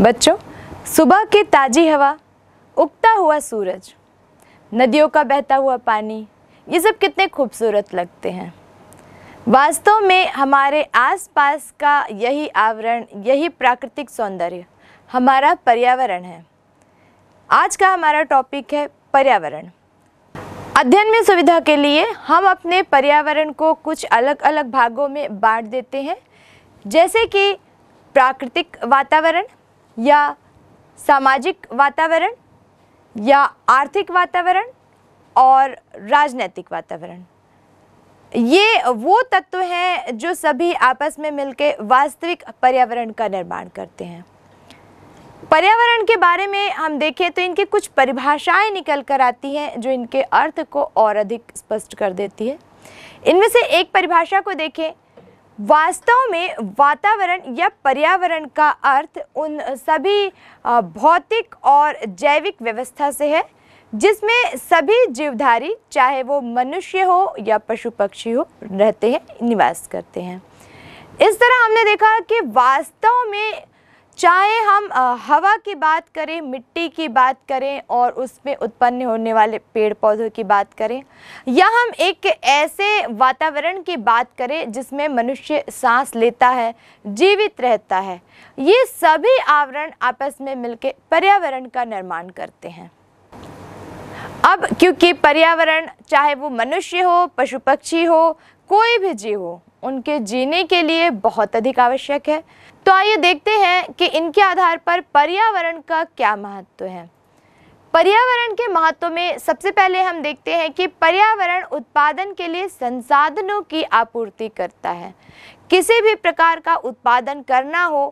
बच्चों सुबह की ताज़ी हवा उगता हुआ सूरज नदियों का बहता हुआ पानी ये सब कितने खूबसूरत लगते हैं वास्तव में हमारे आसपास का यही आवरण यही प्राकृतिक सौंदर्य हमारा पर्यावरण है आज का हमारा टॉपिक है पर्यावरण अध्ययन में सुविधा के लिए हम अपने पर्यावरण को कुछ अलग अलग भागों में बांट देते हैं जैसे कि प्राकृतिक वातावरण या सामाजिक वातावरण या आर्थिक वातावरण और राजनैतिक वातावरण ये वो तत्व हैं जो सभी आपस में मिलकर वास्तविक पर्यावरण का निर्माण करते हैं पर्यावरण के बारे में हम देखें तो इनकी कुछ परिभाषाएं निकल कर आती हैं जो इनके अर्थ को और अधिक स्पष्ट कर देती है इनमें से एक परिभाषा को देखें वास्तव में वातावरण या पर्यावरण का अर्थ उन सभी भौतिक और जैविक व्यवस्था से है जिसमें सभी जीवधारी चाहे वो मनुष्य हो या पशु पक्षी हो रहते हैं निवास करते हैं इस तरह हमने देखा कि वास्तव में चाहे हम हवा की बात करें मिट्टी की बात करें और उसमें उत्पन्न होने वाले पेड़ पौधों की बात करें या हम एक ऐसे वातावरण की बात करें जिसमें मनुष्य सांस लेता है जीवित रहता है ये सभी आवरण आपस में मिलकर पर्यावरण का निर्माण करते हैं अब क्योंकि पर्यावरण चाहे वो मनुष्य हो पशु पक्षी हो कोई भी जीव हो उनके जीने के लिए बहुत अधिक आवश्यक है तो आइए देखते हैं कि इनके आधार पर पर्यावरण का क्या महत्व है पर्यावरण के महत्व में सबसे पहले हम देखते हैं कि पर्यावरण उत्पादन के लिए संसाधनों की आपूर्ति करता है किसी भी प्रकार का उत्पादन करना हो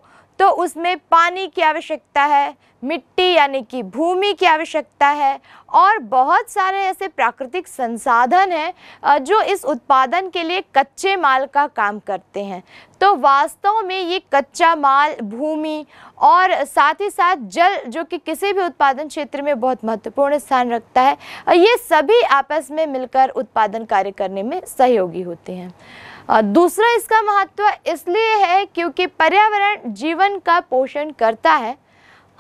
तो उसमें पानी की आवश्यकता है मिट्टी यानी कि भूमि की आवश्यकता है और बहुत सारे ऐसे प्राकृतिक संसाधन हैं जो इस उत्पादन के लिए कच्चे माल का काम करते हैं तो वास्तव में ये कच्चा माल भूमि और साथ ही साथ जल जो कि किसी भी उत्पादन क्षेत्र में बहुत महत्वपूर्ण स्थान रखता है ये सभी आपस में मिलकर उत्पादन कार्य करने में सहयोगी होते हैं दूसरा इसका महत्व इसलिए है क्योंकि पर्यावरण जीवन का पोषण करता है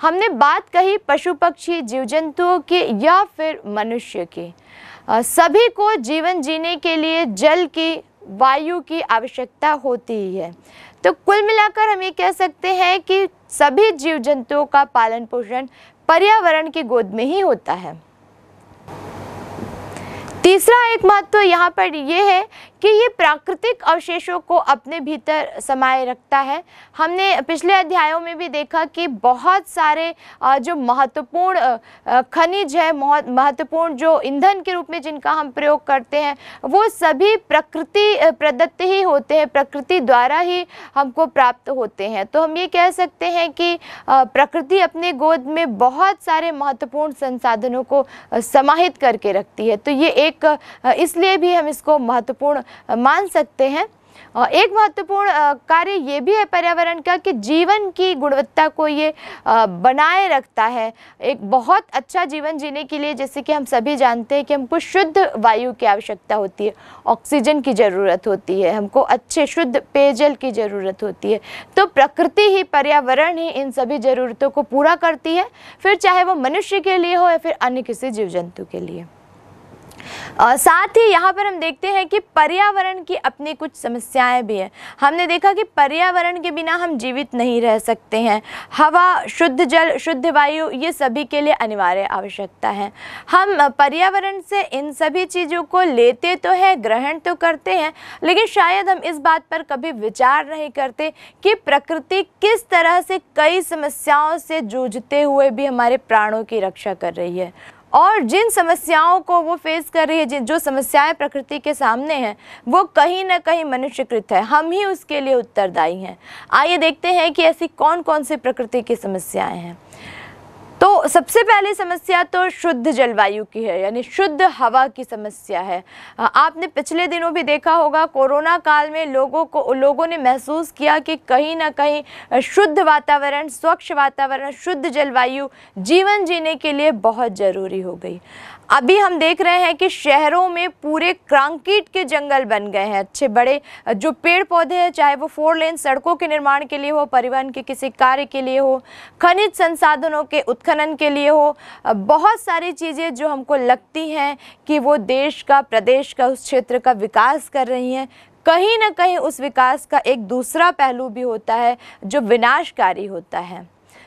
हमने बात कही पशु पक्षी जीव जंतुओं की या फिर मनुष्य की सभी को जीवन जीने के लिए जल की वायु की आवश्यकता होती ही है तो कुल मिलाकर हम ये कह सकते हैं कि सभी जीव जंतुओं का पालन पोषण पर्यावरण की गोद में ही होता है तीसरा एक महत्व तो यहाँ पर यह है कि ये प्राकृतिक अवशेषों को अपने भीतर समाये रखता है हमने पिछले अध्यायों में भी देखा कि बहुत सारे जो महत्वपूर्ण खनिज है महत्वपूर्ण जो ईंधन के रूप में जिनका हम प्रयोग करते हैं वो सभी प्रकृति प्रदत्त ही होते हैं प्रकृति द्वारा ही हमको प्राप्त होते हैं तो हम ये कह सकते हैं कि प्रकृति अपने गोद में बहुत सारे महत्वपूर्ण संसाधनों को समाहित करके रखती है तो ये एक इसलिए भी हम इसको महत्वपूर्ण मान सकते हैं और एक महत्वपूर्ण कार्य ये भी है पर्यावरण का कि जीवन की गुणवत्ता को ये बनाए रखता है एक बहुत अच्छा जीवन जीने के लिए जैसे कि हम सभी जानते हैं कि हमको शुद्ध वायु की आवश्यकता होती है ऑक्सीजन की ज़रूरत होती है हमको अच्छे शुद्ध पेयजल की ज़रूरत होती है तो प्रकृति ही पर्यावरण ही इन सभी ज़रूरतों को पूरा करती है फिर चाहे वो मनुष्य के लिए हो या फिर अन्य किसी जीव जंतु के लिए और साथ ही यहाँ पर हम देखते हैं कि पर्यावरण की अपनी कुछ समस्याएं भी हैं हमने देखा कि पर्यावरण के बिना हम जीवित नहीं रह सकते हैं हवा शुद्ध जल शुद्ध वायु ये सभी के लिए अनिवार्य आवश्यकता है हम पर्यावरण से इन सभी चीज़ों को लेते तो हैं ग्रहण तो करते हैं लेकिन शायद हम इस बात पर कभी विचार नहीं करते कि प्रकृति किस तरह से कई समस्याओं से जूझते हुए भी हमारे प्राणों की रक्षा कर रही है और जिन समस्याओं को वो फेस कर रही है जिन जो समस्याएं प्रकृति के सामने हैं वो कहीं ना कहीं मनुष्यकृत है हम ही उसके लिए उत्तरदायी हैं आइए देखते हैं कि ऐसी कौन कौन सी प्रकृति की समस्याएं हैं तो सबसे पहले समस्या तो शुद्ध जलवायु की है यानी शुद्ध हवा की समस्या है आपने पिछले दिनों भी देखा होगा कोरोना काल में लोगों को लोगों ने महसूस किया कि कहीं ना कहीं शुद्ध वातावरण स्वच्छ वातावरण शुद्ध जलवायु जीवन जीने के लिए बहुत ज़रूरी हो गई अभी हम देख रहे हैं कि शहरों में पूरे क्रांकीट के जंगल बन गए हैं अच्छे बड़े जो पेड़ पौधे हैं चाहे वो फोर लेन सड़कों के निर्माण के लिए हो परिवहन के किसी कार्य के लिए हो खनिज संसाधनों के उत्खन खनन के लिए हो बहुत सारी चीज़ें जो हमको लगती हैं कि वो देश का प्रदेश का उस क्षेत्र का विकास कर रही हैं कहीं ना कहीं उस विकास का एक दूसरा पहलू भी होता है जो विनाशकारी होता है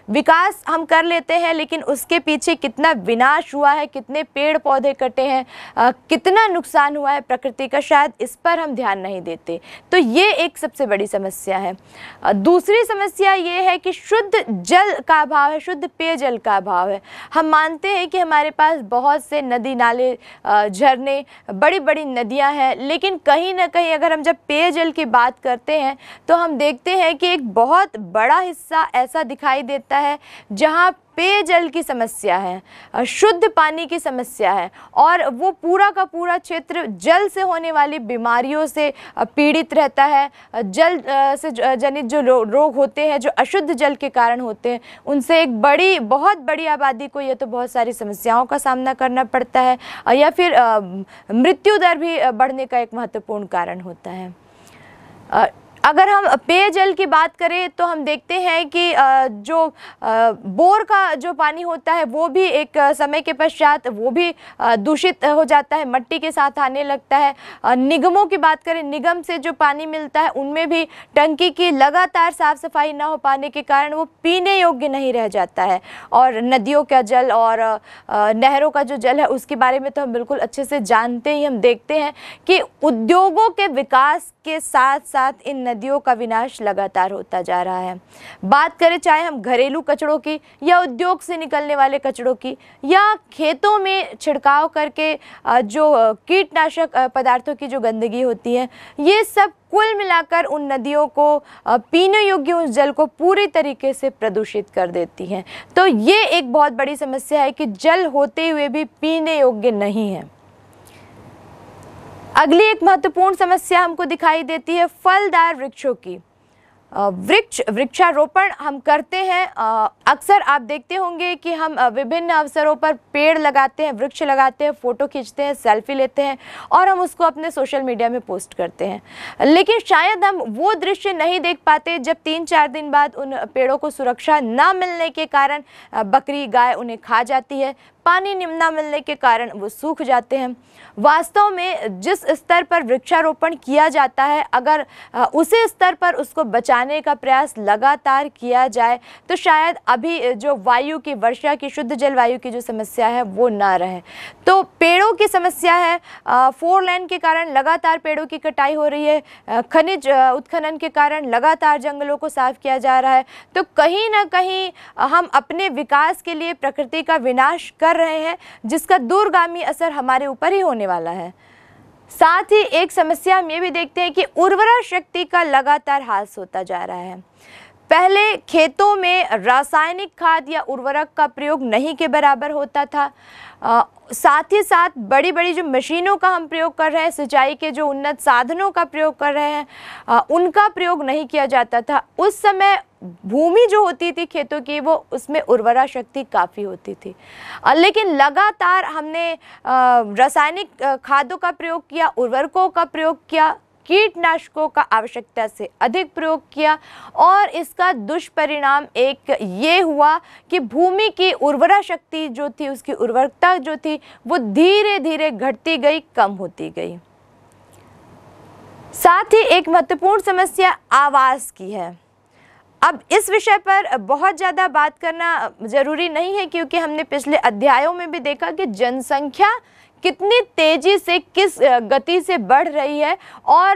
विकास हम कर लेते हैं लेकिन उसके पीछे कितना विनाश हुआ है कितने पेड़ पौधे कटे हैं आ, कितना नुकसान हुआ है प्रकृति का शायद इस पर हम ध्यान नहीं देते तो ये एक सबसे बड़ी समस्या है आ, दूसरी समस्या ये है कि शुद्ध जल का अभाव है शुद्ध पेयजल का अभाव है हम मानते हैं कि हमारे पास बहुत से नदी नाले झरने बड़ी बड़ी नदियाँ हैं लेकिन कहीं ना कहीं अगर हम जब पेयजल की बात करते हैं तो हम देखते हैं कि एक बहुत बड़ा हिस्सा ऐसा दिखाई देता जाता है जहाँ पेयजल की समस्या है शुद्ध पानी की समस्या है और वो पूरा का पूरा क्षेत्र जल से होने वाली बीमारियों से पीड़ित रहता है जल से जनित जो रोग होते हैं जो अशुद्ध जल के कारण होते हैं उनसे एक बड़ी बहुत बड़ी आबादी को यह तो बहुत सारी समस्याओं का सामना करना पड़ता है या फिर मृत्यु दर भी बढ़ने का एक महत्वपूर्ण कारण होता है अगर हम पेयजल की बात करें तो हम देखते हैं कि जो बोर का जो पानी होता है वो भी एक समय के पश्चात वो भी दूषित हो जाता है मट्टी के साथ आने लगता है निगमों की बात करें निगम से जो पानी मिलता है उनमें भी टंकी की लगातार साफ़ सफाई ना हो पाने के कारण वो पीने योग्य नहीं रह जाता है और नदियों का जल और नहरों का जो जल है उसके बारे में तो हम बिल्कुल अच्छे से जानते ही हम देखते हैं कि उद्योगों के विकास के साथ साथ इन नदियों का विनाश लगातार होता जा रहा है बात करें चाहे हम घरेलू कचड़ों की या उद्योग से निकलने वाले कचड़ों की या खेतों में छिड़काव करके जो कीटनाशक पदार्थों की जो गंदगी होती है ये सब कुल मिलाकर उन नदियों को पीने योग्य उस जल को पूरी तरीके से प्रदूषित कर देती हैं तो ये एक बहुत बड़ी समस्या है कि जल होते हुए भी पीने योग्य नहीं है अगली एक महत्वपूर्ण समस्या हमको दिखाई देती है फलदार वृक्षों की वृक्ष वृक्षारोपण हम करते हैं अक्सर आप देखते होंगे कि हम विभिन्न अवसरों पर पेड़ लगाते हैं वृक्ष लगाते हैं फ़ोटो खींचते हैं सेल्फी लेते हैं और हम उसको अपने सोशल मीडिया में पोस्ट करते हैं लेकिन शायद हम वो दृश्य नहीं देख पाते जब तीन चार दिन बाद उन पेड़ों को सुरक्षा ना मिलने के कारण बकरी गाय उन्हें खा जाती है पानी निम्न मिलने के कारण वो सूख जाते हैं वास्तव में जिस स्तर पर वृक्षारोपण किया जाता है अगर उसी स्तर पर उसको बचाने का प्रयास लगातार किया जाए तो शायद अभी जो वायु की वर्षा की शुद्ध जलवायु की जो समस्या है वो ना रहे तो पेड़ों की समस्या है फोर लाइन के कारण लगातार पेड़ों की कटाई हो रही है खनिज उत्खनन के कारण लगातार जंगलों को साफ किया जा रहा है तो कहीं ना कहीं हम अपने विकास के लिए प्रकृति का विनाश कर रहे हैं जिसका दूरगामी असर हमारे ऊपर ही होने वाला है साथ ही एक समस्या हम ये भी देखते हैं कि उर्वरा शक्ति का लगातार हास होता जा रहा है पहले खेतों में रासायनिक खाद या उर्वरक का प्रयोग नहीं के बराबर होता था आ, साथ ही साथ बड़ी बड़ी जो मशीनों का हम प्रयोग कर रहे हैं सिंचाई के जो उन्नत साधनों का प्रयोग कर रहे हैं आ, उनका प्रयोग नहीं किया जाता था उस समय भूमि जो होती थी खेतों की वो उसमें उर्वरा शक्ति काफ़ी होती थी लेकिन लगातार हमने रासायनिक खादों का प्रयोग किया उर्वरकों का प्रयोग किया कीटनाशकों का आवश्यकता से अधिक प्रयोग किया और इसका दुष्परिणाम एक ये हुआ कि भूमि की उर्वरा शक्ति जो थी उसकी उर्वरकता जो थी वो धीरे धीरे घटती गई कम होती गई साथ ही एक महत्वपूर्ण समस्या आवास की है अब इस विषय पर बहुत ज़्यादा बात करना ज़रूरी नहीं है क्योंकि हमने पिछले अध्यायों में भी देखा कि जनसंख्या कितनी तेज़ी से किस गति से बढ़ रही है और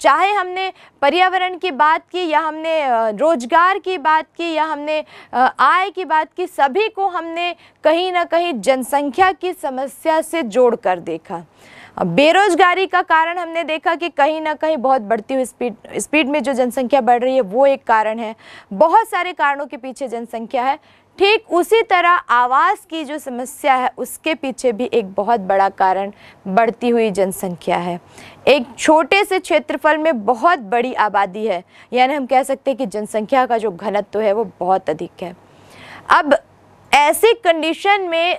चाहे हमने पर्यावरण की बात की या हमने रोजगार की बात की या हमने आय की बात की सभी को हमने कहीं ना कहीं जनसंख्या की समस्या से जोड़ कर देखा बेरोजगारी का कारण हमने देखा कि कहीं ना कहीं बहुत बढ़ती हुई स्पीड स्पीड में जो जनसंख्या बढ़ रही है वो एक कारण है बहुत सारे कारणों के पीछे जनसंख्या है ठीक उसी तरह आवास की जो समस्या है उसके पीछे भी एक बहुत बड़ा कारण बढ़ती हुई जनसंख्या है एक छोटे से क्षेत्रफल में बहुत बड़ी आबादी है यानी हम कह सकते हैं कि जनसंख्या का जो घनत्व है वो बहुत अधिक है अब ऐसी कंडीशन में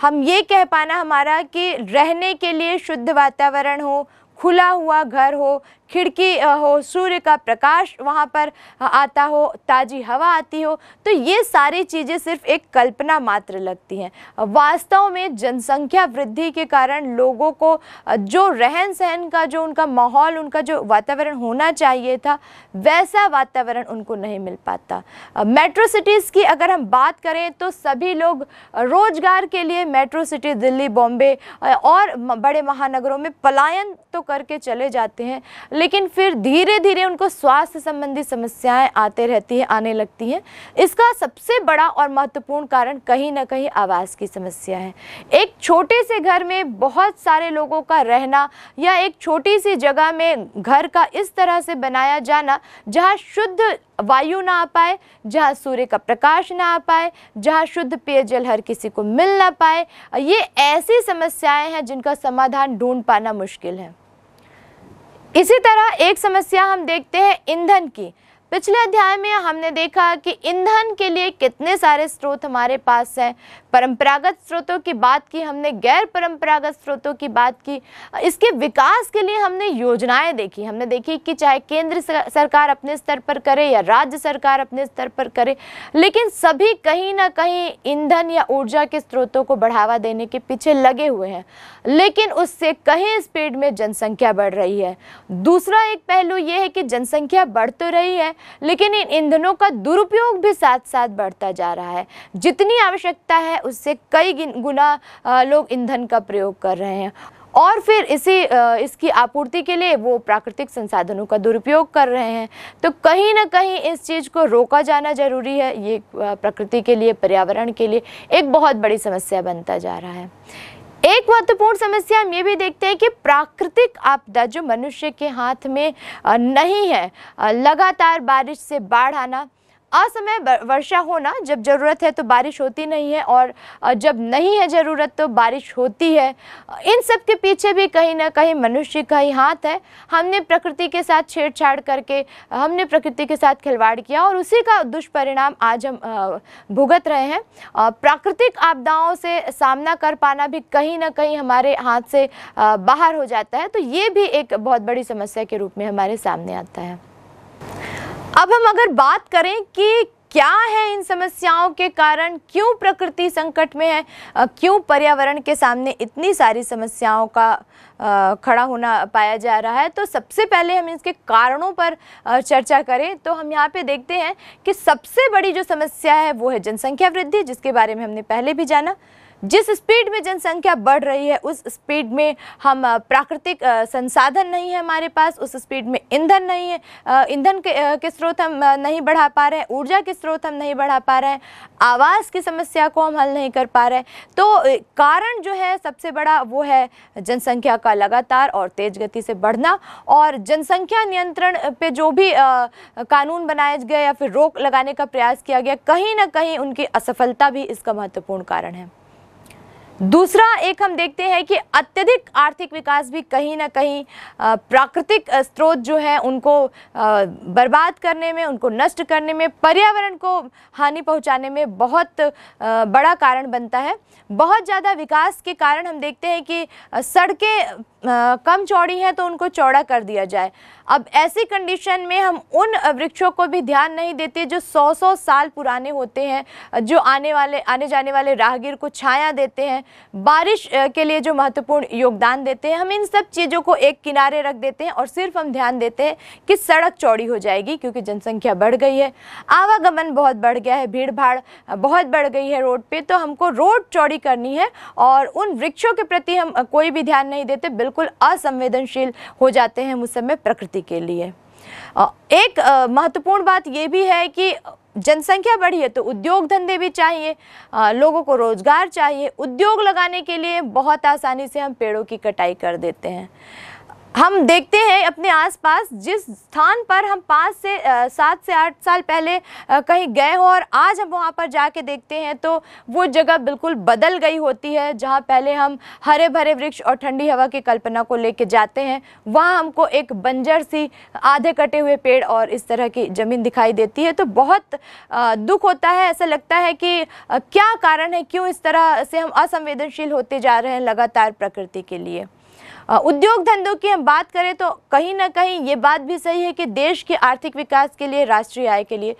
हम ये कह पाना हमारा कि रहने के लिए शुद्ध वातावरण हो खुला हुआ घर हो खिड़की हो सूर्य का प्रकाश वहाँ पर आता हो ताज़ी हवा आती हो तो ये सारी चीज़ें सिर्फ एक कल्पना मात्र लगती हैं वास्तव में जनसंख्या वृद्धि के कारण लोगों को जो रहन सहन का जो उनका माहौल उनका जो वातावरण होना चाहिए था वैसा वातावरण उनको नहीं मिल पाता मेट्रो सिटीज़ की अगर हम बात करें तो सभी लोग रोज़गार के लिए मेट्रो सिटी दिल्ली बॉम्बे और बड़े महानगरों में पलायन तो करके चले जाते हैं लेकिन फिर धीरे धीरे उनको स्वास्थ्य संबंधी समस्याएं आते रहती हैं आने लगती हैं इसका सबसे बड़ा और महत्वपूर्ण कारण कहीं ना कहीं आवास की समस्या है एक छोटे से घर में बहुत सारे लोगों का रहना या एक छोटी सी जगह में घर का इस तरह से बनाया जाना जहाँ शुद्ध वायु ना आ पाए जहाँ सूर्य का प्रकाश ना आ पाए जहाँ शुद्ध पेयजल हर किसी को मिल ना पाए ये ऐसी समस्याएं हैं जिनका समाधान ढूंढ पाना मुश्किल है इसी तरह एक समस्या हम देखते हैं ईंधन की पिछले अध्याय में हमने देखा कि ईंधन के लिए कितने सारे स्रोत हमारे पास हैं परंपरागत स्रोतों की बात की हमने गैर परंपरागत स्रोतों की बात की इसके विकास के लिए हमने योजनाएं देखी हमने देखी कि चाहे केंद्र सरकार अपने स्तर पर करे या राज्य सरकार अपने स्तर पर करे लेकिन सभी कहीं ना कहीं ईंधन या ऊर्जा के स्रोतों को बढ़ावा देने के पीछे लगे हुए हैं लेकिन उससे कहीं स्पीड में जनसंख्या बढ़ रही है दूसरा एक पहलू ये है कि जनसंख्या बढ़ तो रही है लेकिन इन ईंधनों का दुरुपयोग भी साथ साथ बढ़ता जा रहा है जितनी आवश्यकता है उससे कई गुना लोग ईंधन का प्रयोग कर रहे हैं और फिर इसी इसकी आपूर्ति के लिए वो प्राकृतिक संसाधनों का दुरुपयोग कर रहे हैं तो कहीं ना कहीं इस चीज़ को रोका जाना जरूरी है ये प्रकृति के लिए पर्यावरण के लिए एक बहुत बड़ी समस्या बनता जा रहा है एक महत्वपूर्ण समस्या हम ये भी देखते हैं कि प्राकृतिक आपदा जो मनुष्य के हाथ में नहीं है लगातार बारिश से बाढ़ आना असमय वर्षा होना जब ज़रूरत है तो बारिश होती नहीं है और जब नहीं है ज़रूरत तो बारिश होती है इन सब के पीछे भी कहीं ना कहीं मनुष्य का ही हाथ है हमने प्रकृति के साथ छेड़छाड़ करके हमने प्रकृति के साथ खिलवाड़ किया और उसी का दुष्परिणाम आज हम भुगत रहे हैं प्राकृतिक आपदाओं से सामना कर पाना भी कहीं ना कहीं हमारे हाथ से बाहर हो जाता है तो ये भी एक बहुत बड़ी समस्या के रूप में हमारे सामने आता है अब हम अगर बात करें कि क्या है इन समस्याओं के कारण क्यों प्रकृति संकट में है क्यों पर्यावरण के सामने इतनी सारी समस्याओं का खड़ा होना पाया जा रहा है तो सबसे पहले हम इसके कारणों पर चर्चा करें तो हम यहाँ पे देखते हैं कि सबसे बड़ी जो समस्या है वो है जनसंख्या वृद्धि जिसके बारे में हमने पहले भी जाना जिस स्पीड में जनसंख्या बढ़ रही है उस स्पीड में हम प्राकृतिक संसाधन नहीं है हमारे पास उस स्पीड में ईंधन नहीं है ईंधन के, के स्रोत हम नहीं बढ़ा पा रहे हैं ऊर्जा के स्रोत हम नहीं बढ़ा पा रहे हैं आवास की समस्या को हम हल नहीं कर पा रहे तो कारण जो है सबसे बड़ा वो है जनसंख्या का लगातार और तेज गति से बढ़ना और जनसंख्या नियंत्रण पे जो भी आ, कानून बनाए गए या फिर रोक लगाने का प्रयास किया गया कहीं ना कहीं उनकी असफलता भी इसका महत्वपूर्ण कारण है दूसरा एक हम देखते हैं कि अत्यधिक आर्थिक विकास भी कहीं ना कहीं प्राकृतिक स्रोत जो है उनको बर्बाद करने में उनको नष्ट करने में पर्यावरण को हानि पहुंचाने में बहुत बड़ा कारण बनता है बहुत ज़्यादा विकास के कारण हम देखते हैं कि सड़कें कम चौड़ी हैं तो उनको चौड़ा कर दिया जाए अब ऐसी कंडीशन में हम उन वृक्षों को भी ध्यान नहीं देते जो सौ सौ साल पुराने होते हैं जो आने वाले आने जाने वाले राहगीर को छाया देते हैं बारिश के लिए जो महत्वपूर्ण योगदान देते हैं हम इन सब चीज़ों को एक किनारे रख देते हैं और सिर्फ हम ध्यान देते हैं कि सड़क चौड़ी हो जाएगी क्योंकि जनसंख्या बढ़ गई है आवागमन बहुत बढ़ गया है भीड़ भाड़ बहुत बढ़ गई है रोड पर तो हमको रोड चौड़ी करनी है और उन वृक्षों के प्रति हम कोई भी ध्यान नहीं देते बिल्कुल असंवेदनशील हो जाते हैं हम उस समय प्रकृति के लिए एक महत्वपूर्ण बात यह भी है कि जनसंख्या बढ़ी है तो उद्योग धंधे भी चाहिए आ, लोगों को रोज़गार चाहिए उद्योग लगाने के लिए बहुत आसानी से हम पेड़ों की कटाई कर देते हैं हम देखते हैं अपने आसपास जिस स्थान पर हम पाँच से सात से आठ साल पहले कहीं गए हो और आज हम वहाँ पर जाके देखते हैं तो वो जगह बिल्कुल बदल गई होती है जहाँ पहले हम हरे भरे वृक्ष और ठंडी हवा की कल्पना को लेके जाते हैं वहाँ हमको एक बंजर सी आधे कटे हुए पेड़ और इस तरह की ज़मीन दिखाई देती है तो बहुत दुख होता है ऐसा लगता है कि क्या कारण है क्यों इस तरह से हम असंवेदनशील होते जा रहे हैं लगातार प्रकृति के लिए उद्योग धंधों की हम बात करें तो कहीं ना कहीं ये बात भी सही है कि देश के आर्थिक विकास के लिए राष्ट्रीय आय के लिए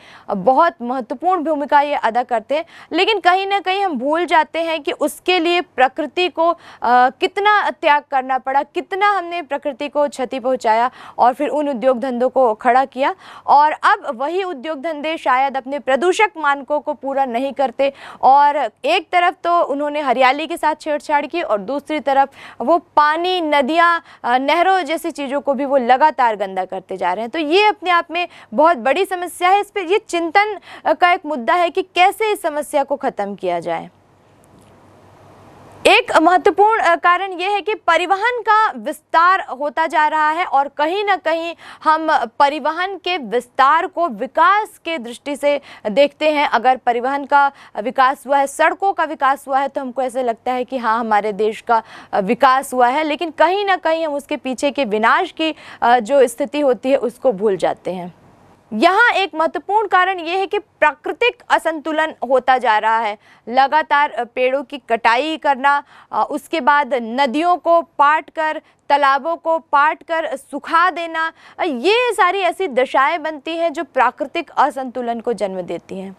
बहुत महत्वपूर्ण भूमिका ये अदा करते हैं लेकिन कहीं ना कहीं हम भूल जाते हैं कि उसके लिए प्रकृति को आ, कितना त्याग करना पड़ा कितना हमने प्रकृति को क्षति पहुँचाया और फिर उन उद्योग धंधों को खड़ा किया और अब वही उद्योग धंधे शायद अपने प्रदूषक मानकों को पूरा नहीं करते और एक तरफ तो उन्होंने हरियाली के साथ छेड़छाड़ की और दूसरी तरफ वो पानी न नदियाँ नहरों जैसी चीज़ों को भी वो लगातार गंदा करते जा रहे हैं तो ये अपने आप में बहुत बड़ी समस्या है इस पर ये चिंतन का एक मुद्दा है कि कैसे इस समस्या को ख़त्म किया जाए एक महत्वपूर्ण कारण ये है कि परिवहन का विस्तार होता जा रहा है और कहीं ना कहीं हम परिवहन के विस्तार को विकास के दृष्टि से देखते हैं अगर परिवहन का विकास हुआ है सड़कों का विकास हुआ है तो हमको ऐसे लगता है कि हाँ हमारे देश का विकास हुआ है लेकिन कहीं ना कहीं हम उसके पीछे के विनाश की जो स्थिति होती है उसको भूल जाते हैं यहाँ एक महत्वपूर्ण कारण ये है कि प्राकृतिक असंतुलन होता जा रहा है लगातार पेड़ों की कटाई करना उसके बाद नदियों को पाट कर तालाबों को पाट कर सुखा देना ये सारी ऐसी दशाएं बनती हैं जो प्राकृतिक असंतुलन को जन्म देती हैं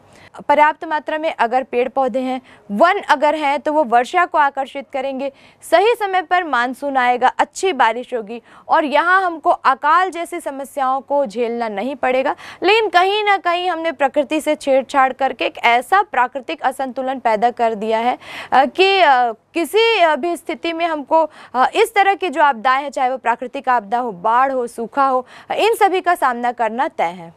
पर्याप्त मात्रा में अगर पेड़ पौधे हैं वन अगर हैं तो वो वर्षा को आकर्षित करेंगे सही समय पर मानसून आएगा अच्छी बारिश होगी और यहाँ हमको अकाल जैसी समस्याओं को झेलना नहीं पड़ेगा लेकिन कहीं ना कहीं हमने प्रकृति से छेड़छाड़ करके एक ऐसा प्राकृतिक असंतुलन पैदा कर दिया है कि किसी भी स्थिति में हमको इस तरह की जो आपदाएँ हैं चाहे वो प्राकृतिक आपदा हो बाढ़ हो सूखा हो इन सभी का सामना करना तय है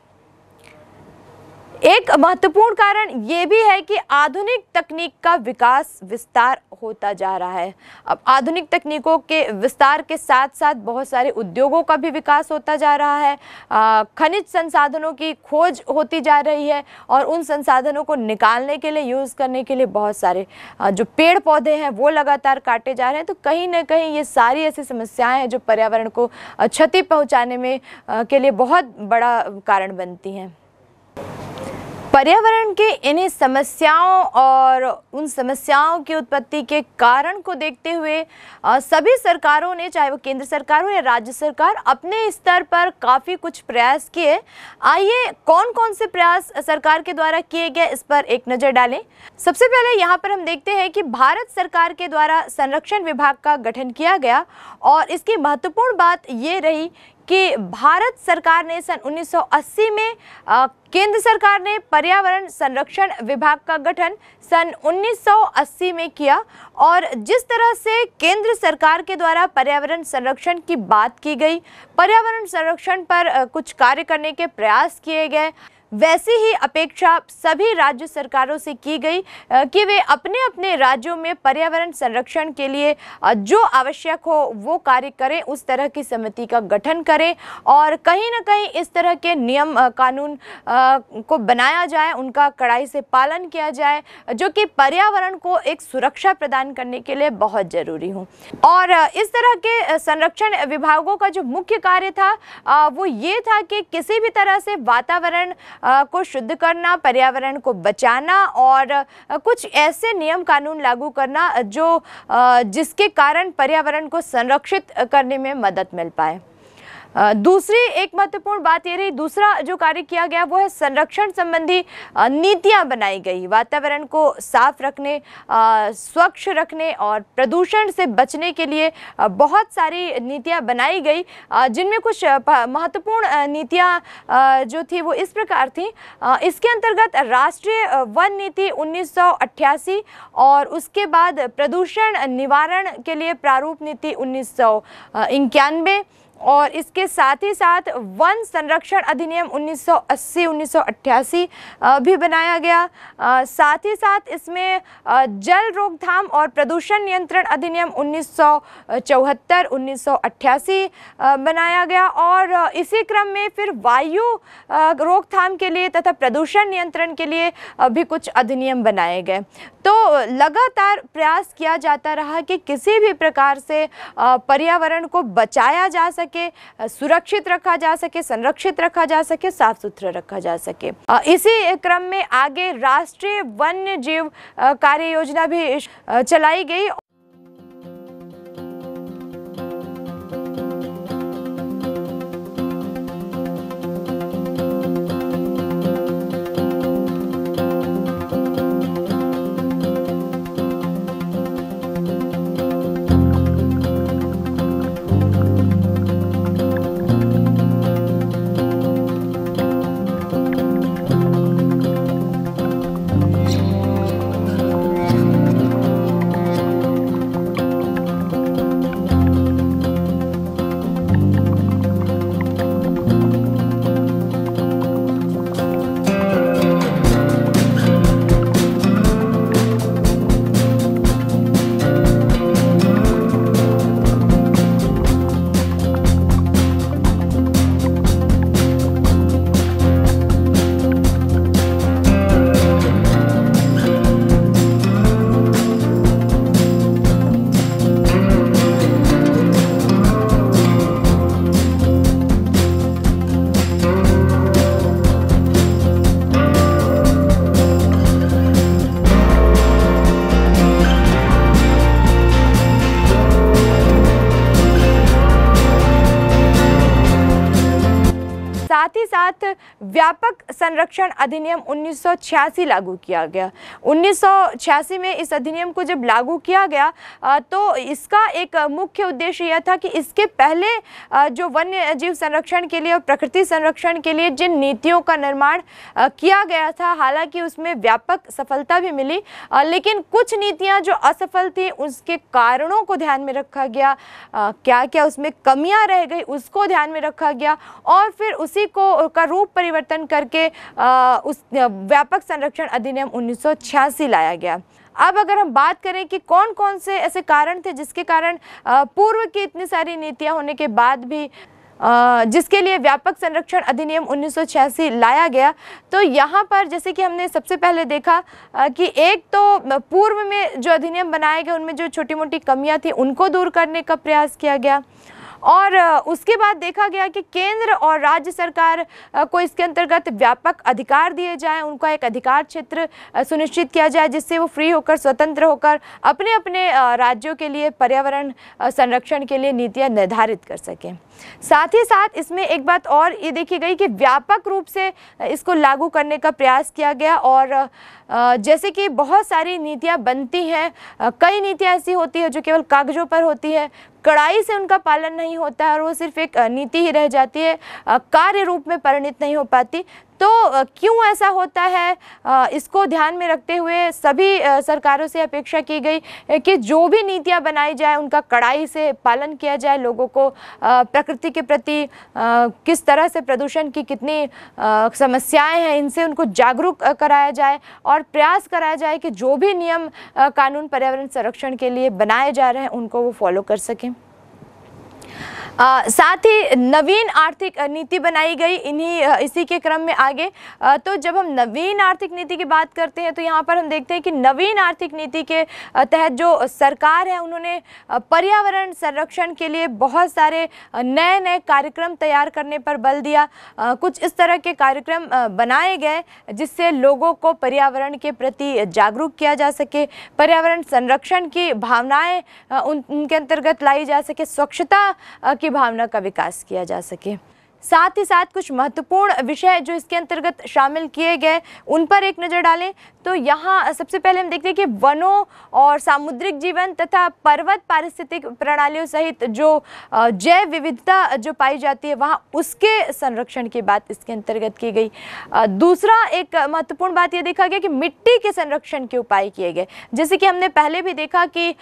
एक महत्वपूर्ण कारण ये भी है कि आधुनिक तकनीक का विकास विस्तार होता जा रहा है अब आधुनिक तकनीकों के विस्तार के साथ साथ बहुत सारे उद्योगों का भी विकास होता जा रहा है खनिज संसाधनों की खोज होती जा रही है और उन संसाधनों को निकालने के लिए यूज़ करने के लिए बहुत सारे जो पेड़ पौधे हैं वो लगातार काटे जा रहे हैं तो कहीं ना कहीं ये सारी ऐसी समस्याएँ हैं जो पर्यावरण को क्षति पहुँचाने में के लिए बहुत बड़ा कारण बनती हैं पर्यावरण के इन्हीं समस्याओं और उन समस्याओं की उत्पत्ति के कारण को देखते हुए सभी सरकारों ने चाहे वो केंद्र सरकार हो या राज्य सरकार अपने स्तर पर काफ़ी कुछ प्रयास किए आइए कौन कौन से प्रयास सरकार के द्वारा किए गए इस पर एक नज़र डालें सबसे पहले यहाँ पर हम देखते हैं कि भारत सरकार के द्वारा संरक्षण विभाग का गठन किया गया और इसकी महत्वपूर्ण बात ये रही कि भारत सरकार ने सन 1980 में केंद्र सरकार ने पर्यावरण संरक्षण विभाग का गठन सन 1980 में किया और जिस तरह से केंद्र सरकार के द्वारा पर्यावरण संरक्षण की बात की गई पर्यावरण संरक्षण पर कुछ कार्य करने के प्रयास किए गए वैसी ही अपेक्षा सभी राज्य सरकारों से की गई कि वे अपने अपने राज्यों में पर्यावरण संरक्षण के लिए जो आवश्यक हो वो कार्य करें उस तरह की समिति का गठन करें और कहीं ना कहीं इस तरह के नियम कानून को बनाया जाए उनका कड़ाई से पालन किया जाए जो कि पर्यावरण को एक सुरक्षा प्रदान करने के लिए बहुत ज़रूरी हो और इस तरह के संरक्षण विभागों का जो मुख्य कार्य था वो ये था कि किसी भी तरह से वातावरण को शुद्ध करना पर्यावरण को बचाना और कुछ ऐसे नियम कानून लागू करना जो जिसके कारण पर्यावरण को संरक्षित करने में मदद मिल पाए दूसरी एक महत्वपूर्ण बात ये रही दूसरा जो कार्य किया गया वो है संरक्षण संबंधी नीतियां बनाई गई वातावरण को साफ रखने स्वच्छ रखने और प्रदूषण से बचने के लिए बहुत सारी नीतियां बनाई गई जिनमें कुछ महत्वपूर्ण नीतियां जो थी वो इस प्रकार थी इसके अंतर्गत राष्ट्रीय वन नीति उन्नीस और उसके बाद प्रदूषण निवारण के लिए प्रारूप नीति उन्नीस सौ और इसके साथ ही साथ वन संरक्षण अधिनियम 1980-1988 भी बनाया गया साथ ही साथ इसमें जल रोकथाम और प्रदूषण नियंत्रण अधिनियम 1974-1988 बनाया गया और इसी क्रम में फिर वायु रोकथाम के लिए तथा प्रदूषण नियंत्रण के लिए भी कुछ अधिनियम बनाए गए तो लगातार प्रयास किया जाता रहा कि किसी भी प्रकार से पर्यावरण को बचाया जा सके सुरक्षित रखा जा सके संरक्षित रखा जा सके साफ सुथरा रखा जा सके इसी क्रम में आगे राष्ट्रीय वन्य जीव कार्य योजना भी चलाई गई संरक्षण अधिनियम उन्नीस लागू किया गया उन्नीस में इस अधिनियम को जब लागू किया गया तो इसका एक मुख्य उद्देश्य यह था कि इसके पहले जो वन्य जीव संरक्षण के लिए और प्रकृति संरक्षण के लिए जिन नीतियों का निर्माण किया गया था हालांकि उसमें व्यापक सफलता भी मिली लेकिन कुछ नीतियां जो असफल थी उसके कारणों को ध्यान में रखा गया क्या क्या उसमें कमियाँ रह गई उसको ध्यान में रखा गया और फिर उसी को का रूप परिवर्तन करके उस व्यापक संरक्षण अधिनियम उन्नीस छियासी लाया गया अब अगर हम बात करें कि कौन कौन से ऐसे कारण थे जिसके कारण पूर्व की इतनी सारी नीतियाँ होने के बाद भी जिसके लिए व्यापक संरक्षण अधिनियम उन्नीस लाया गया तो यहाँ पर जैसे कि हमने सबसे पहले देखा कि एक तो पूर्व में जो अधिनियम बनाए गए उनमें जो छोटी मोटी कमियाँ थी उनको दूर करने का प्रयास किया गया और उसके बाद देखा गया कि केंद्र और राज्य सरकार को इसके अंतर्गत व्यापक अधिकार दिए जाएं उनका एक अधिकार क्षेत्र सुनिश्चित किया जाए जिससे वो फ्री होकर स्वतंत्र होकर अपने अपने राज्यों के लिए पर्यावरण संरक्षण के लिए नीतियाँ निर्धारित कर सकें साथ ही साथ इसमें एक बात और ये देखी गई कि व्यापक रूप से इसको लागू करने का प्रयास किया गया और जैसे कि बहुत सारी नीतियाँ बनती हैं कई नीतियाँ ऐसी होती है जो केवल कागजों पर होती है कड़ाई से उनका पालन नहीं होता है और वो सिर्फ एक नीति ही रह जाती है कार्य रूप में परिणित नहीं हो पाती तो क्यों ऐसा होता है इसको ध्यान में रखते हुए सभी सरकारों से अपेक्षा की गई कि जो भी नीतियाँ बनाई जाए उनका कड़ाई से पालन किया जाए लोगों को प्रकृति के प्रति किस तरह से प्रदूषण की कितनी समस्याएं हैं इनसे उनको जागरूक कराया जाए और प्रयास कराया जाए कि जो भी नियम कानून पर्यावरण संरक्षण के लिए बनाए जा रहे हैं उनको वो फॉलो कर सकें आ, साथ ही नवीन आर्थिक नीति बनाई गई इन्हीं इसी के क्रम में आगे आ, तो जब हम नवीन आर्थिक नीति की बात करते हैं तो यहाँ पर हम देखते हैं कि नवीन आर्थिक नीति के तहत जो सरकार है उन्होंने पर्यावरण संरक्षण के लिए बहुत सारे नए नए कार्यक्रम तैयार करने पर बल दिया आ, कुछ इस तरह के कार्यक्रम बनाए गए जिससे लोगों को पर्यावरण के प्रति जागरूक किया जा सके पर्यावरण संरक्षण की भावनाएँ उन, उनके अंतर्गत लाई जा सके स्वच्छता की भावना का विकास किया जा सके साथ ही साथ कुछ महत्वपूर्ण विषय जो इसके अंतर्गत शामिल किए गए उन पर एक नज़र डालें तो यहाँ सबसे पहले हम देखते हैं कि वनों और सामुद्रिक जीवन तथा पर्वत पारिस्थितिक प्रणालियों सहित जो जैव विविधता जो पाई जाती है वहाँ उसके संरक्षण की बात इसके अंतर्गत की गई दूसरा एक महत्वपूर्ण बात यह देखा गया कि मिट्टी के संरक्षण के उपाय किए गए जैसे कि हमने पहले भी देखा कि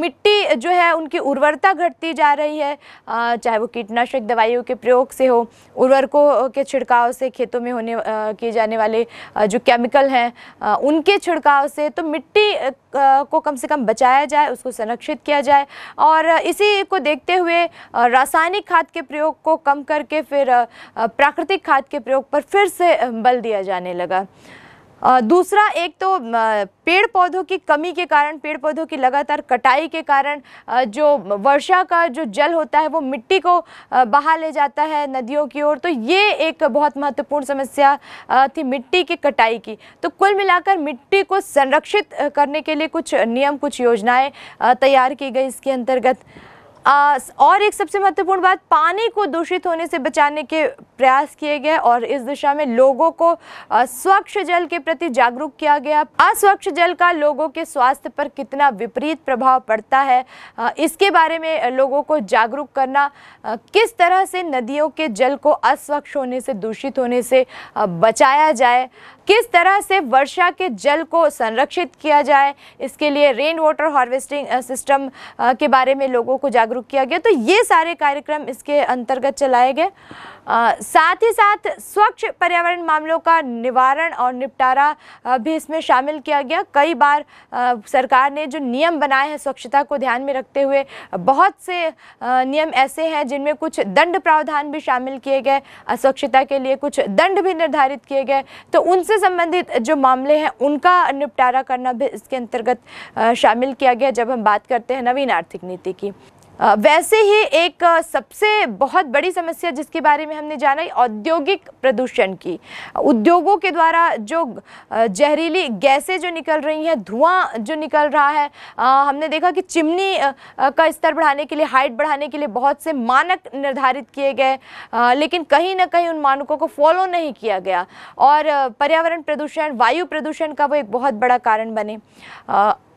मिट्टी जो है उनकी उर्वरता घटती जा रही है चाहे वो कीटनाशक दवाइयों के प्रयोग से से हो उर्वरकों के छिड़काव से खेतों में होने किए जाने वाले जो केमिकल हैं उनके छिड़काव से तो मिट्टी को कम से कम बचाया जाए उसको संरक्षित किया जाए और इसी को देखते हुए रासायनिक खाद के प्रयोग को कम करके फिर प्राकृतिक खाद के प्रयोग पर फिर से बल दिया जाने लगा दूसरा एक तो पेड़ पौधों की कमी के कारण पेड़ पौधों की लगातार कटाई के कारण जो वर्षा का जो जल होता है वो मिट्टी को बहा ले जाता है नदियों की ओर तो ये एक बहुत महत्वपूर्ण समस्या थी मिट्टी की कटाई की तो कुल मिलाकर मिट्टी को संरक्षित करने के लिए कुछ नियम कुछ योजनाएं तैयार की गई इसके अंतर्गत आ, और एक सबसे महत्वपूर्ण बात पानी को दूषित होने से बचाने के प्रयास किए गए और इस दिशा में लोगों को स्वच्छ जल के प्रति जागरूक किया गया अस्वच्छ जल का लोगों के स्वास्थ्य पर कितना विपरीत प्रभाव पड़ता है आ, इसके बारे में लोगों को जागरूक करना आ, किस तरह से नदियों के जल को अस्वच्छ होने से दूषित होने से बचाया जाए किस तरह से वर्षा के जल को संरक्षित किया जाए इसके लिए रेन वाटर हार्वेस्टिंग सिस्टम के बारे में लोगों को जागरूक जागरूक किया गया तो ये सारे कार्यक्रम इसके अंतर्गत चलाए गए साथ ही साथ स्वच्छ पर्यावरण मामलों का निवारण और निपटारा भी इसमें शामिल किया गया कई बार आ, सरकार ने जो नियम बनाए हैं स्वच्छता को ध्यान में रखते हुए बहुत से आ, नियम ऐसे हैं जिनमें कुछ दंड प्रावधान भी शामिल किए गए अस्वच्छता के लिए कुछ दंड भी निर्धारित किए गए तो उनसे संबंधित जो मामले हैं उनका निपटारा करना भी इसके अंतर्गत शामिल किया गया जब हम बात करते हैं नवीन आर्थिक नीति की वैसे ही एक सबसे बहुत बड़ी समस्या जिसके बारे में हमने जाना औद्योगिक प्रदूषण की उद्योगों के द्वारा जो जहरीली गैसें जो निकल रही हैं धुआं जो निकल रहा है हमने देखा कि चिमनी का स्तर बढ़ाने के लिए हाइट बढ़ाने के लिए बहुत से मानक निर्धारित किए गए लेकिन कहीं ना कहीं उन मानकों को फॉलो नहीं किया गया और पर्यावरण प्रदूषण वायु प्रदूषण का वो एक बहुत बड़ा कारण बने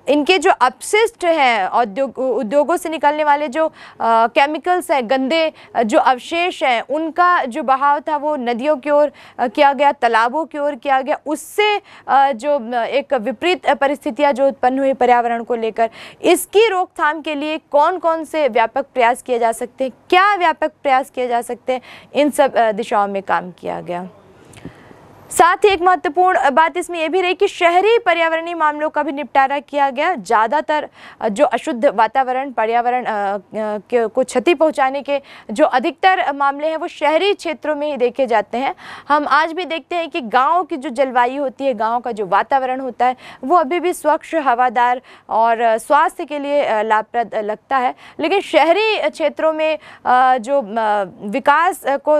इनके जो अपशिष्ट हैं औद्योग उद्योगों से निकलने वाले जो आ, केमिकल्स हैं गंदे जो अवशेष हैं उनका जो बहाव था वो नदियों की ओर किया गया तालाबों की ओर किया गया उससे आ, जो एक विपरीत परिस्थितियाँ जो उत्पन्न हुई पर्यावरण को लेकर इसकी रोकथाम के लिए कौन कौन से व्यापक प्रयास किए जा सकते हैं क्या व्यापक प्रयास किए जा सकते हैं इन सब दिशाओं में काम किया गया साथ ही एक महत्वपूर्ण बात इसमें यह भी रही कि शहरी पर्यावरणीय मामलों का भी निपटारा किया गया ज़्यादातर जो अशुद्ध वातावरण पर्यावरण को क्षति पहुंचाने के जो अधिकतर मामले हैं वो शहरी क्षेत्रों में ही देखे जाते हैं हम आज भी देखते हैं कि गाँव की जो जलवायु होती है गाँव का जो वातावरण होता है वो अभी भी स्वच्छ हवादार और स्वास्थ्य के लिए लाभप्रद लगता है लेकिन शहरी क्षेत्रों में जो विकास को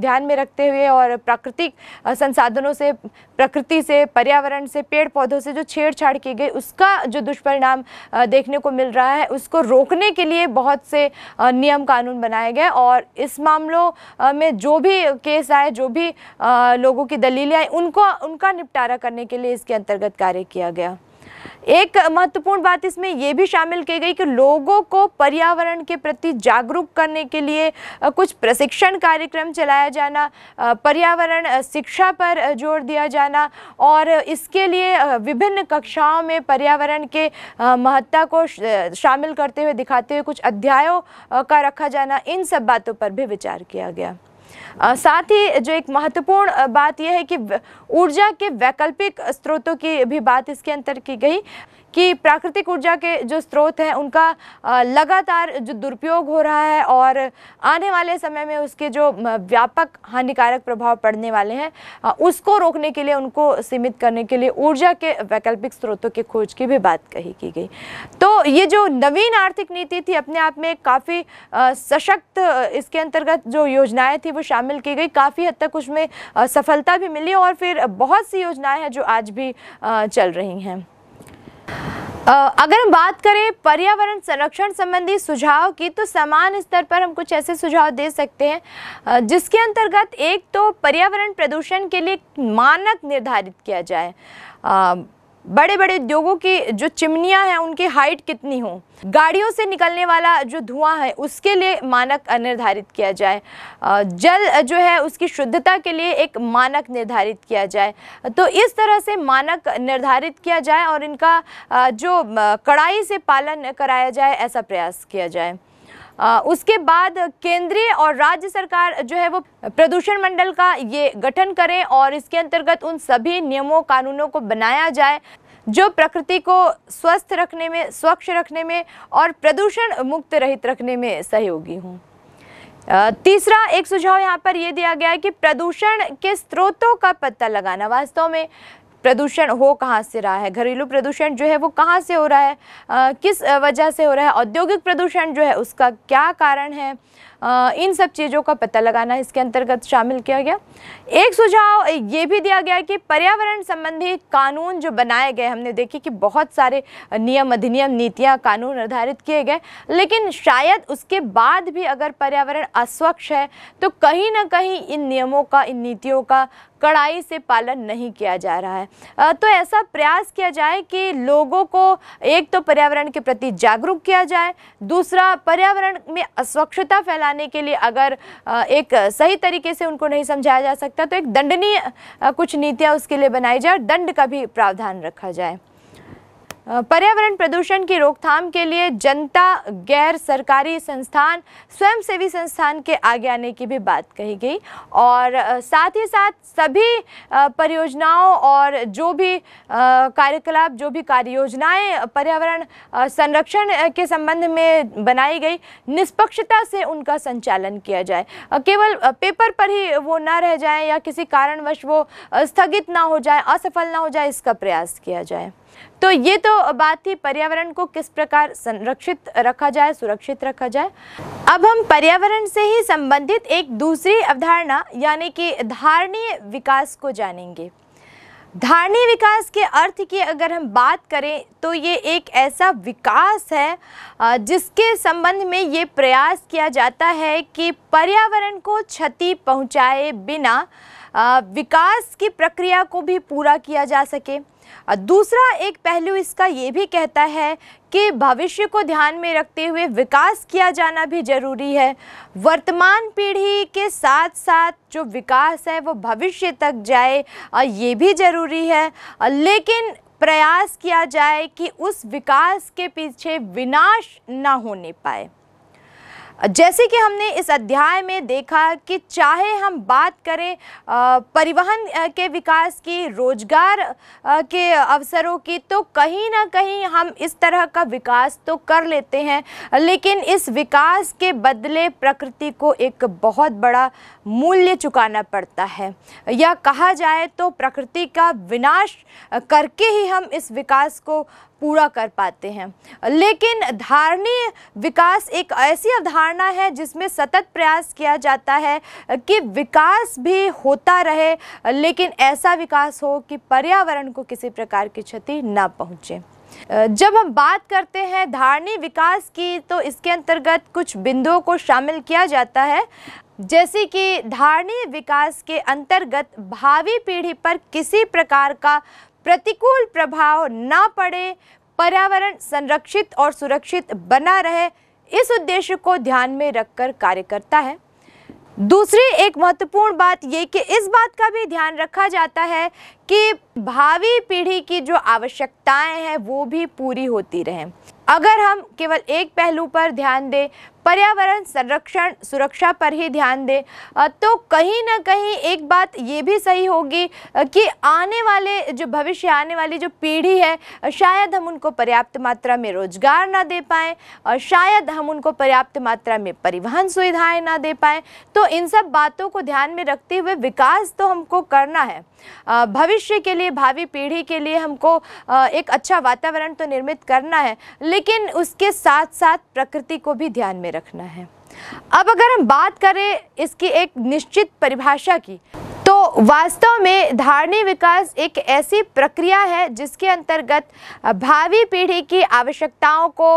ध्यान में रखते हुए और प्राकृतिक संसाधन साधनों से प्रकृति से पर्यावरण से पेड़ पौधों से जो छेड़छाड़ की गई उसका जो दुष्परिणाम देखने को मिल रहा है उसको रोकने के लिए बहुत से नियम कानून बनाए गए और इस मामलों में जो भी केस आए जो भी लोगों की दलीलें आए उनको उनका निपटारा करने के लिए इसके अंतर्गत कार्य किया गया एक महत्वपूर्ण बात इसमें यह भी शामिल की गई कि लोगों को पर्यावरण के प्रति जागरूक करने के लिए कुछ प्रशिक्षण कार्यक्रम चलाया जाना पर्यावरण शिक्षा पर जोर दिया जाना और इसके लिए विभिन्न कक्षाओं में पर्यावरण के महत्ता को शामिल करते हुए दिखाते हुए कुछ अध्यायों का रखा जाना इन सब बातों पर भी विचार किया गया साथ ही जो एक महत्वपूर्ण बात यह है कि ऊर्जा के वैकल्पिक स्रोतों की भी बात इसके अंतर की गई कि प्राकृतिक ऊर्जा के जो स्रोत हैं उनका लगातार जो दुरुपयोग हो रहा है और आने वाले समय में उसके जो व्यापक हानिकारक प्रभाव पड़ने वाले हैं उसको रोकने के लिए उनको सीमित करने के लिए ऊर्जा के वैकल्पिक स्रोतों की खोज की भी बात कही की गई तो ये जो नवीन आर्थिक नीति थी अपने आप में काफ़ी सशक्त इसके अंतर्गत जो योजनाएँ थी वो शामिल की गई काफ़ी हद तक उसमें सफलता भी मिली और फिर बहुत सी योजनाएँ हैं जो आज भी चल रही हैं अगर हम बात करें पर्यावरण संरक्षण संबंधी सुझाव की तो समान स्तर पर हम कुछ ऐसे सुझाव दे सकते हैं जिसके अंतर्गत एक तो पर्यावरण प्रदूषण के लिए मानक निर्धारित किया जाए बड़े बड़े उद्योगों की जो चिमनियां हैं उनकी हाइट कितनी हो गाड़ियों से निकलने वाला जो धुआं है उसके लिए मानक निर्धारित किया जाए जल जो है उसकी शुद्धता के लिए एक मानक निर्धारित किया जाए तो इस तरह से मानक निर्धारित किया जाए और इनका जो कड़ाई से पालन कराया जाए ऐसा प्रयास किया जाए उसके बाद केंद्रीय और राज्य सरकार जो है वो प्रदूषण मंडल का ये गठन करें और इसके अंतर्गत उन सभी नियमों कानूनों को बनाया जाए जो प्रकृति को स्वस्थ रखने में स्वच्छ रखने में और प्रदूषण मुक्त रहित रखने में सहयोगी हों तीसरा एक सुझाव यहाँ पर यह दिया गया है कि प्रदूषण के स्रोतों का पता लगाना वास्तव में प्रदूषण हो कहाँ से रहा है घरेलू प्रदूषण जो है वो कहाँ से हो रहा है आ, किस वजह से हो रहा है औद्योगिक प्रदूषण जो है उसका क्या कारण है आ, इन सब चीज़ों का पता लगाना इसके अंतर्गत शामिल किया गया एक सुझाव ये भी दिया गया कि पर्यावरण संबंधी कानून जो बनाए गए हमने देखे कि बहुत सारे नियम अधिनियम नीतियाँ कानून निर्धारित किए गए लेकिन शायद उसके बाद भी अगर पर्यावरण अस्वच्छ है तो कहीं ना कहीं इन नियमों का इन नीतियों का कड़ाई से पालन नहीं किया जा रहा है तो ऐसा प्रयास किया जाए कि लोगों को एक तो पर्यावरण के प्रति जागरूक किया जाए दूसरा पर्यावरण में अस्वच्छता फैलाने के लिए अगर एक सही तरीके से उनको नहीं समझाया जा सकता तो एक दंडनीय कुछ नीतियाँ उसके लिए बनाई जाए और दंड का भी प्रावधान रखा जाए पर्यावरण प्रदूषण की रोकथाम के लिए जनता गैर सरकारी संस्थान स्वयंसेवी संस्थान के आगे आने की भी बात कही गई और साथ ही साथ सभी परियोजनाओं और जो भी कार्यकलाप जो भी कार्य योजनाएँ पर्यावरण संरक्षण के संबंध में बनाई गई निष्पक्षता से उनका संचालन किया जाए केवल पेपर पर ही वो ना रह जाए या किसी कारणवश वो स्थगित ना हो जाए असफल ना हो जाए इसका प्रयास किया जाए तो ये तो बात थी पर्यावरण को किस प्रकार संरक्षित रखा जाए सुरक्षित रखा जाए अब हम पर्यावरण से ही संबंधित एक दूसरी अवधारणा यानी कि धारणीय विकास को जानेंगे धारणीय विकास के अर्थ की अगर हम बात करें तो ये एक ऐसा विकास है जिसके संबंध में ये प्रयास किया जाता है कि पर्यावरण को क्षति पहुंचाए बिना विकास की प्रक्रिया को भी पूरा किया जा सके दूसरा एक पहलू इसका ये भी कहता है कि भविष्य को ध्यान में रखते हुए विकास किया जाना भी ज़रूरी है वर्तमान पीढ़ी के साथ साथ जो विकास है वो भविष्य तक जाए ये भी ज़रूरी है लेकिन प्रयास किया जाए कि उस विकास के पीछे विनाश ना होने पाए जैसे कि हमने इस अध्याय में देखा कि चाहे हम बात करें परिवहन के विकास की रोजगार के अवसरों की तो कहीं ना कहीं हम इस तरह का विकास तो कर लेते हैं लेकिन इस विकास के बदले प्रकृति को एक बहुत बड़ा मूल्य चुकाना पड़ता है या कहा जाए तो प्रकृति का विनाश करके ही हम इस विकास को पूरा कर पाते हैं लेकिन धारणीय विकास एक ऐसी अवधारणा है जिसमें सतत प्रयास किया जाता है कि विकास भी होता रहे लेकिन ऐसा विकास हो कि पर्यावरण को किसी प्रकार की क्षति ना पहुँचे जब हम बात करते हैं धारणी विकास की तो इसके अंतर्गत कुछ बिंदुओं को शामिल किया जाता है जैसे कि धारणी विकास के अंतर्गत भावी पीढ़ी पर किसी प्रकार का प्रतिकूल प्रभाव ना पड़े पर्यावरण संरक्षित और सुरक्षित बना रहे इस उद्देश्य को ध्यान में रखकर कार्य करता है दूसरी एक महत्वपूर्ण बात ये कि इस बात का भी ध्यान रखा जाता है कि भावी पीढ़ी की जो आवश्यकताएं हैं वो भी पूरी होती रहें अगर हम केवल एक पहलू पर ध्यान दें पर्यावरण संरक्षण सुरक्षा पर ही ध्यान दें तो कहीं ना कहीं एक बात ये भी सही होगी कि आने वाले जो भविष्य आने वाली जो पीढ़ी है शायद हम उनको पर्याप्त मात्रा में रोजगार ना दे पाएँ और शायद हम उनको पर्याप्त मात्रा में परिवहन सुविधाएं ना दे पाएँ तो इन सब बातों को ध्यान में रखते हुए विकास तो हमको करना है भविष्य के लिए भावी पीढ़ी के लिए हमको एक अच्छा वातावरण तो निर्मित करना है लेकिन उसके साथ साथ प्रकृति को भी ध्यान में रख रखना है अब अगर हम बात करें इसकी एक निश्चित परिभाषा की तो वास्तव में धारणी विकास एक ऐसी प्रक्रिया है जिसके अंतर्गत भावी पीढ़ी की आवश्यकताओं को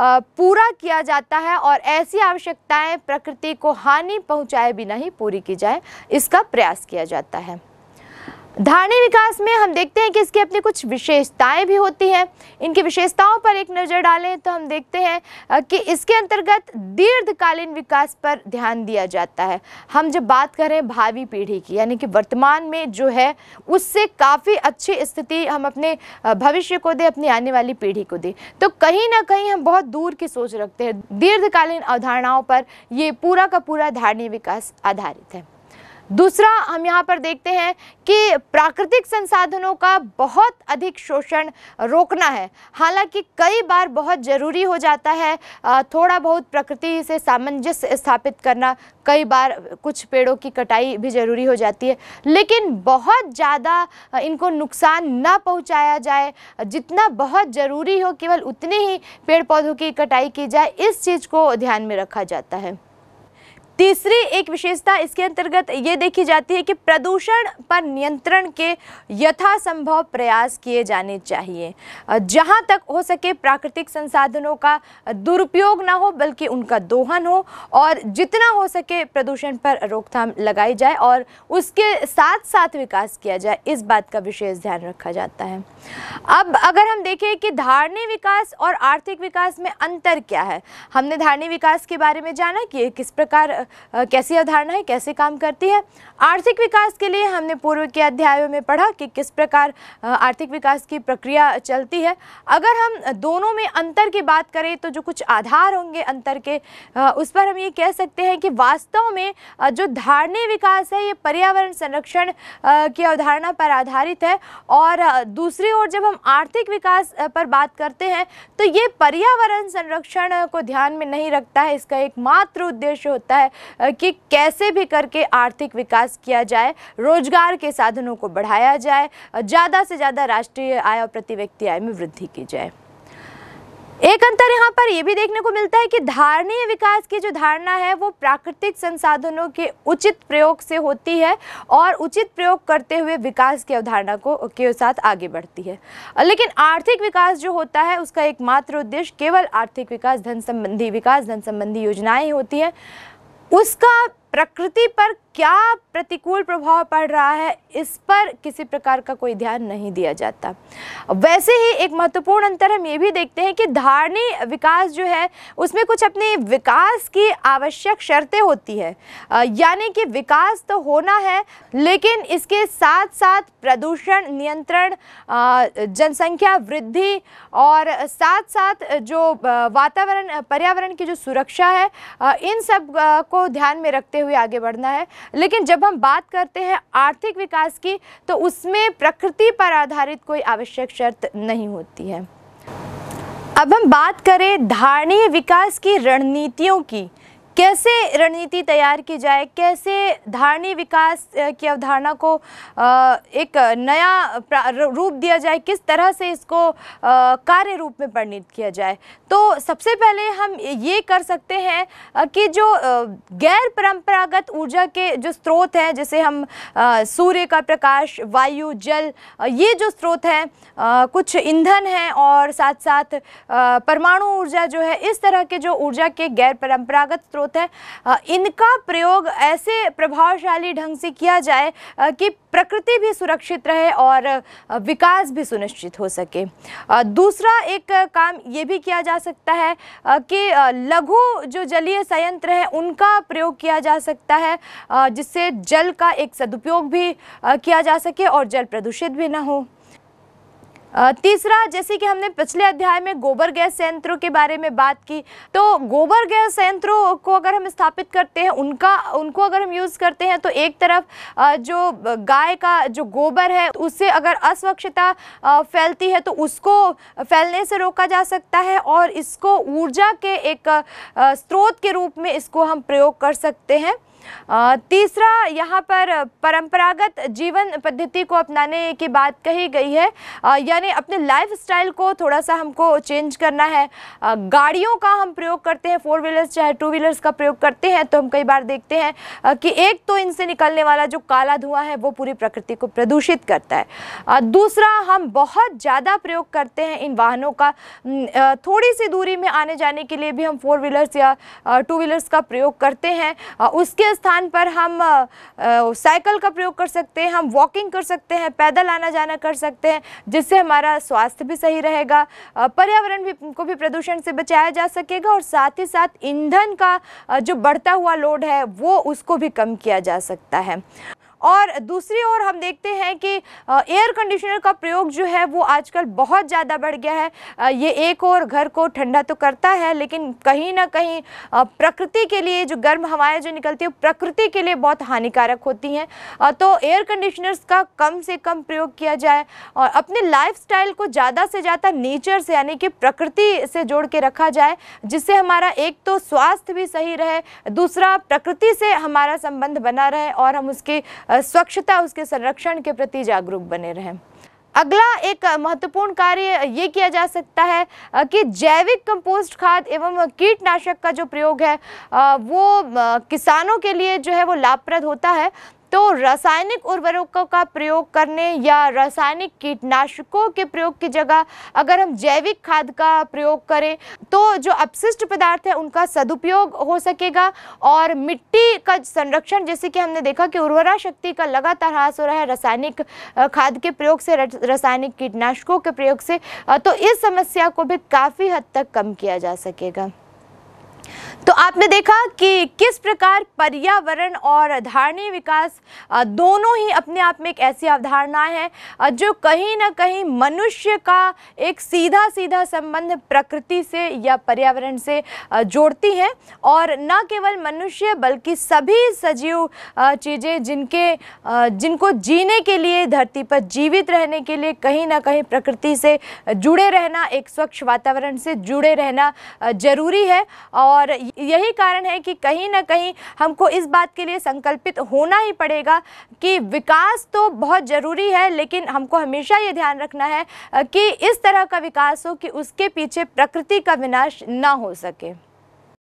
पूरा किया जाता है और ऐसी आवश्यकताएं प्रकृति को हानि पहुंचाए बिना ही पूरी की जाए इसका प्रयास किया जाता है धारणी विकास में हम देखते हैं कि इसकी अपनी कुछ विशेषताएं भी होती हैं इनकी विशेषताओं पर एक नज़र डालें तो हम देखते हैं कि इसके अंतर्गत दीर्घकालीन विकास पर ध्यान दिया जाता है हम जब बात करें भावी पीढ़ी की यानी कि वर्तमान में जो है उससे काफ़ी अच्छी स्थिति हम अपने भविष्य को दें अपनी आने वाली पीढ़ी को दें तो कहीं ना कहीं हम बहुत दूर की सोच रखते हैं दीर्घकालीन अवधारणाओं पर ये पूरा का पूरा धारणी विकास आधारित है दूसरा हम यहाँ पर देखते हैं कि प्राकृतिक संसाधनों का बहुत अधिक शोषण रोकना है हालांकि कई बार बहुत ज़रूरी हो जाता है थोड़ा बहुत प्रकृति से सामंजस्य स्थापित करना कई बार कुछ पेड़ों की कटाई भी ज़रूरी हो जाती है लेकिन बहुत ज़्यादा इनको नुकसान ना पहुँचाया जाए जितना बहुत ज़रूरी हो केवल उतने ही पेड़ पौधों की कटाई की जाए इस चीज़ को ध्यान में रखा जाता है तीसरी एक विशेषता इसके अंतर्गत ये देखी जाती है कि प्रदूषण पर नियंत्रण के यथासंभव प्रयास किए जाने चाहिए जहाँ तक हो सके प्राकृतिक संसाधनों का दुरुपयोग ना हो बल्कि उनका दोहन हो और जितना हो सके प्रदूषण पर रोकथाम लगाई जाए और उसके साथ साथ विकास किया जाए इस बात का विशेष ध्यान रखा जाता है अब अगर हम देखें कि धारणी विकास और आर्थिक विकास में अंतर क्या है हमने धारणी विकास के बारे में जाना कि किस प्रकार कैसी अवधारणा है कैसे काम करती है आर्थिक विकास के लिए हमने पूर्व के अध्यायों में पढ़ा कि किस प्रकार आर्थिक विकास की प्रक्रिया चलती है अगर हम दोनों में अंतर की बात करें तो जो कुछ आधार होंगे अंतर के उस पर हम ये कह सकते हैं कि वास्तव में जो धारणीय विकास है ये पर्यावरण संरक्षण की अवधारणा पर आधारित है और दूसरी ओर जब हम आर्थिक विकास पर बात करते हैं तो ये पर्यावरण संरक्षण को ध्यान में नहीं रखता है इसका एक मात्र उद्देश्य होता है कि कैसे भी करके आर्थिक विकास किया जाए रोजगार के साधनों को बढ़ाया जाए ज़्यादा से ज़्यादा राष्ट्रीय आय और प्रति व्यक्ति आय में वृद्धि की जाए एक अंतर यहाँ पर यह भी देखने को मिलता है कि धारणीय विकास की जो धारणा है वो प्राकृतिक संसाधनों के उचित प्रयोग से होती है और उचित प्रयोग करते हुए विकास की अवधारणा को के साथ आगे बढ़ती है लेकिन आर्थिक विकास जो होता है उसका एकमात्र उद्देश्य केवल आर्थिक विकास धन संबंधी विकास धन संबंधी योजनाएं होती हैं उसका प्रकृति पर क्या प्रतिकूल प्रभाव पड़ रहा है इस पर किसी प्रकार का कोई ध्यान नहीं दिया जाता वैसे ही एक महत्वपूर्ण अंतर हम ये भी देखते हैं कि धारणी विकास जो है उसमें कुछ अपने विकास की आवश्यक शर्तें होती है यानी कि विकास तो होना है लेकिन इसके साथ साथ प्रदूषण नियंत्रण जनसंख्या वृद्धि और साथ साथ जो वातावरण पर्यावरण की जो सुरक्षा है इन सब को ध्यान में रखते करते हुए आगे बढ़ना है लेकिन जब हम बात करते हैं आर्थिक विकास की तो उसमें प्रकृति पर आधारित कोई आवश्यक शर्त नहीं होती है अब हम बात करें धारणीय विकास की रणनीतियों की कैसे रणनीति तैयार की जाए कैसे धारणी विकास की अवधारणा को एक नया रूप दिया जाए किस तरह से इसको कार्य रूप में परिणित किया जाए तो सबसे पहले हम ये कर सकते हैं कि जो गैर परंपरागत ऊर्जा के जो स्रोत हैं जैसे हम सूर्य का प्रकाश वायु जल ये जो स्रोत हैं कुछ ईंधन हैं और साथ साथ परमाणु ऊर्जा जो है इस तरह के जो ऊर्जा के गैर परम्परागत स्रोत होता है इनका प्रयोग ऐसे प्रभावशाली ढंग से किया जाए कि प्रकृति भी सुरक्षित रहे और विकास भी सुनिश्चित हो सके दूसरा एक काम ये भी किया जा सकता है कि लघु जो जलीय संयंत्र हैं उनका प्रयोग किया जा सकता है जिससे जल का एक सदुपयोग भी किया जा सके और जल प्रदूषित भी ना हो तीसरा जैसे कि हमने पिछले अध्याय में गोबर गैस संयंत्रों के बारे में बात की तो गोबर गैस संयंत्रों को अगर हम स्थापित करते हैं उनका उनको अगर हम यूज़ करते हैं तो एक तरफ जो गाय का जो गोबर है उससे अगर अस्वच्छता फैलती है तो उसको फैलने से रोका जा सकता है और इसको ऊर्जा के एक स्रोत के रूप में इसको हम प्रयोग कर सकते हैं तीसरा यहाँ पर परंपरागत जीवन पद्धति को अपनाने की बात कही गई है यानी अपने लाइफ स्टाइल को थोड़ा सा हमको चेंज करना है गाड़ियों का हम प्रयोग करते हैं फोर व्हीलर्स चाहे टू व्हीलर्स का प्रयोग करते हैं तो हम कई बार देखते हैं कि एक तो इनसे निकलने वाला जो काला धुआं है वो पूरी प्रकृति को प्रदूषित करता है दूसरा हम बहुत ज़्यादा प्रयोग करते हैं इन वाहनों का थोड़ी सी दूरी में आने जाने के लिए भी हम फोर व्हीलर्स या टू व्हीलर्स का प्रयोग करते हैं उसके स्थान पर हम साइकिल का प्रयोग कर सकते हैं हम वॉकिंग कर सकते हैं पैदल आना जाना कर सकते हैं जिससे हमारा स्वास्थ्य भी सही रहेगा पर्यावरण भी को भी प्रदूषण से बचाया जा सकेगा और साथ ही साथ ईंधन का जो बढ़ता हुआ लोड है वो उसको भी कम किया जा सकता है और दूसरी ओर हम देखते हैं कि एयर कंडीशनर का प्रयोग जो है वो आजकल बहुत ज़्यादा बढ़ गया है ये एक और घर को ठंडा तो करता है लेकिन कहीं ना कहीं प्रकृति के लिए जो गर्म हवाएं जो निकलती है प्रकृति के लिए बहुत हानिकारक होती हैं तो एयर कंडीशनर्स का कम से कम प्रयोग किया जाए और अपने लाइफ को ज़्यादा से ज़्यादा नेचर से यानी कि प्रकृति से जोड़ के रखा जाए जिससे हमारा एक तो स्वास्थ्य भी सही रहे दूसरा प्रकृति से हमारा संबंध बना रहे और हम उसके स्वच्छता उसके संरक्षण के प्रति जागरूक बने रहें अगला एक महत्वपूर्ण कार्य ये किया जा सकता है कि जैविक कंपोस्ट खाद एवं कीटनाशक का जो प्रयोग है वो किसानों के लिए जो है वो लाभप्रद होता है तो रासायनिक उर्वरकों का प्रयोग करने या रासायनिक कीटनाशकों के प्रयोग की जगह अगर हम जैविक खाद का प्रयोग करें तो जो अपशिष्ट पदार्थ है उनका सदुपयोग हो सकेगा और मिट्टी का संरक्षण जैसे कि हमने देखा कि उर्वरा शक्ति का लगातार ह्रास हो रहा है रासायनिक खाद के प्रयोग से रासायनिक कीटनाशकों के प्रयोग से तो इस समस्या को भी काफ़ी हद तक कम किया जा सकेगा तो आपने देखा कि किस प्रकार पर्यावरण और धारणीय विकास दोनों ही अपने आप में एक ऐसी अवधारणा है जो कहीं ना कहीं मनुष्य का एक सीधा सीधा संबंध प्रकृति से या पर्यावरण से जोड़ती हैं और न केवल मनुष्य बल्कि सभी सजीव चीज़ें जिनके जिनको जीने के लिए धरती पर जीवित रहने के लिए कहीं ना कहीं प्रकृति से जुड़े रहना एक स्वच्छ वातावरण से जुड़े रहना ज़रूरी है और और यही कारण है कि कहीं ना कहीं हमको इस बात के लिए संकल्पित होना ही पड़ेगा कि विकास तो बहुत ज़रूरी है लेकिन हमको हमेशा ये ध्यान रखना है कि इस तरह का विकास हो कि उसके पीछे प्रकृति का विनाश ना हो सके